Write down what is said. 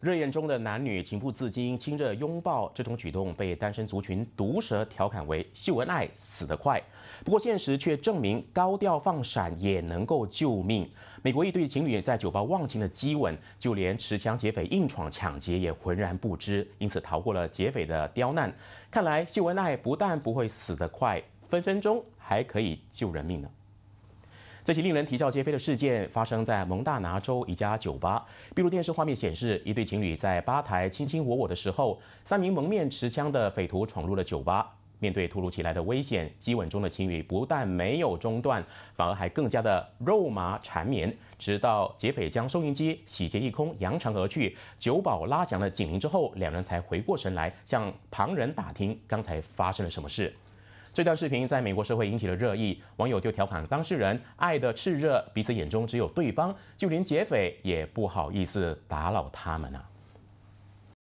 热恋中的男女情不自禁，亲热拥抱，这种举动被单身族群毒舌调侃为“秀恩爱死得快”。不过现实却证明，高调放闪也能够救命。美国一对情侣在酒吧忘情的激吻，就连持枪劫匪硬闯抢劫也浑然不知，因此逃过了劫匪的刁难。看来秀恩爱不但不会死得快，分分钟还可以救人命呢。这起令人啼笑皆非的事件发生在蒙大拿州一家酒吧。闭路电视画面显示，一对情侣在吧台卿卿我我的时候，三名蒙面持枪的匪徒闯入了酒吧。面对突如其来的危险，激吻中的情侣不但没有中断，反而还更加的肉麻缠绵。直到劫匪将收音机洗劫一空，扬长而去，酒保拉响了警铃之后，两人才回过神来，向旁人打听刚才发生了什么事。这段视频在美国社会引起了热议，网友就调侃当事人爱的炽热，彼此眼中只有对方，就连劫匪也不好意思打扰他们呢。